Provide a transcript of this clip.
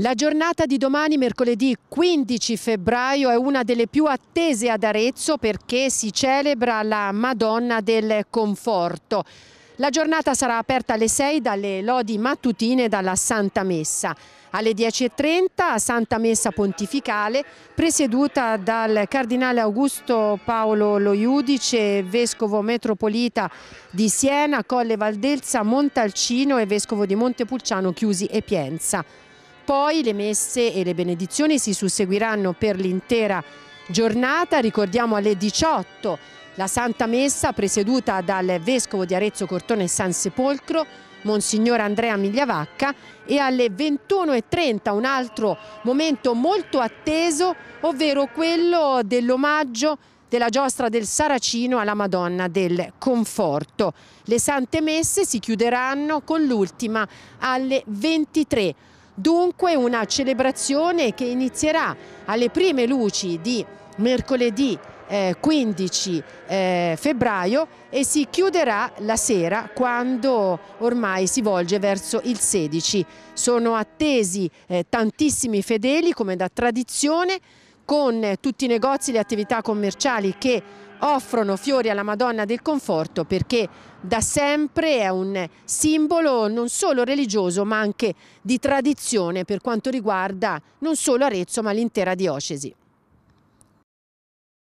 La giornata di domani, mercoledì 15 febbraio, è una delle più attese ad Arezzo perché si celebra la Madonna del Conforto. La giornata sarà aperta alle 6 dalle lodi mattutine dalla Santa Messa. Alle 10.30 a Santa Messa Pontificale, presieduta dal Cardinale Augusto Paolo Loiudice, Vescovo Metropolita di Siena, Colle Valdelsa, Montalcino e Vescovo di Montepulciano, Chiusi e Pienza. Poi le messe e le benedizioni si susseguiranno per l'intera giornata, ricordiamo alle 18 la Santa Messa presieduta dal Vescovo di Arezzo Cortone San Sepolcro, Monsignor Andrea Migliavacca e alle 21.30 un altro momento molto atteso, ovvero quello dell'omaggio della giostra del Saracino alla Madonna del Conforto. Le sante messe si chiuderanno con l'ultima alle 23. Dunque una celebrazione che inizierà alle prime luci di mercoledì 15 eh, eh, febbraio e si chiuderà la sera quando ormai si volge verso il 16. Sono attesi eh, tantissimi fedeli come da tradizione con tutti i negozi e le attività commerciali che offrono fiori alla Madonna del Conforto perché da sempre è un simbolo non solo religioso ma anche di tradizione per quanto riguarda non solo Arezzo ma l'intera diocesi.